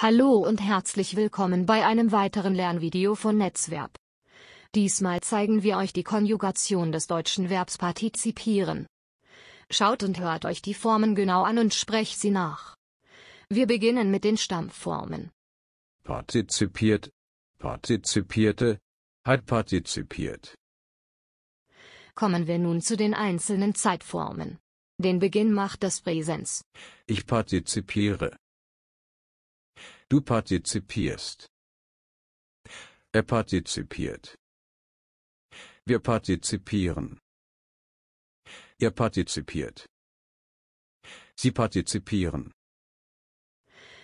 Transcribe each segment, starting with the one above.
Hallo und herzlich willkommen bei einem weiteren Lernvideo von Netzverb. Diesmal zeigen wir euch die Konjugation des deutschen Verbs partizipieren. Schaut und hört euch die Formen genau an und sprecht sie nach. Wir beginnen mit den Stammformen. Partizipiert, partizipierte, hat partizipiert. Kommen wir nun zu den einzelnen Zeitformen. Den Beginn macht das Präsens. Ich partizipiere. Du partizipierst. Er partizipiert. Wir partizipieren. Er partizipiert. Sie partizipieren.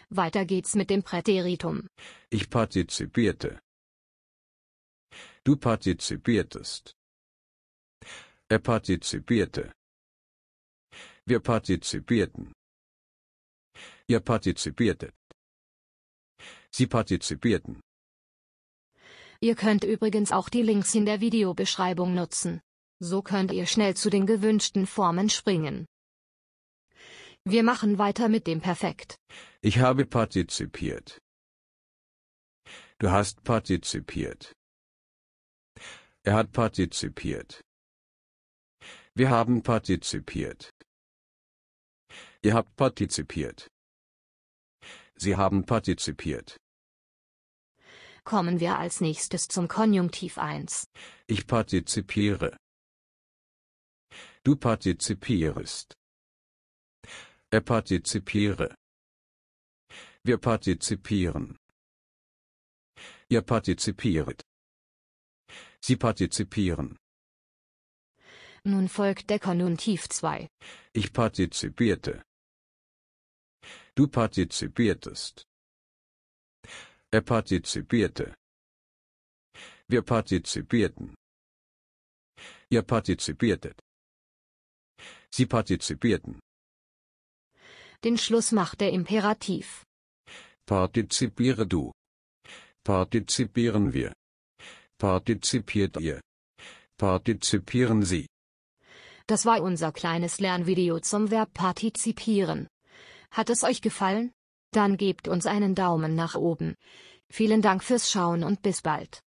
Weiter geht's mit dem Präteritum. Ich partizipierte. Du partizipiertest. Er partizipierte. Wir partizipierten. Ihr partizipiertet. Sie partizipierten. Ihr könnt übrigens auch die Links in der Videobeschreibung nutzen. So könnt ihr schnell zu den gewünschten Formen springen. Wir machen weiter mit dem Perfekt. Ich habe partizipiert. Du hast partizipiert. Er hat partizipiert. Wir haben partizipiert. Ihr habt partizipiert. Sie haben partizipiert. Kommen wir als nächstes zum Konjunktiv 1. Ich partizipiere. Du partizipierst. Er partizipiere. Wir partizipieren. Ihr partizipiert. Sie partizipieren. Nun folgt der Konjunktiv 2. Ich partizipierte. Du partizipiertest. Er partizipierte. Wir partizipierten. Ihr partizipiertet. Sie partizipierten. Den Schluss macht der Imperativ. Partizipiere du. Partizipieren wir. Partizipiert ihr. Partizipieren sie. Das war unser kleines Lernvideo zum Verb partizipieren. Hat es euch gefallen? Dann gebt uns einen Daumen nach oben. Vielen Dank fürs Schauen und bis bald.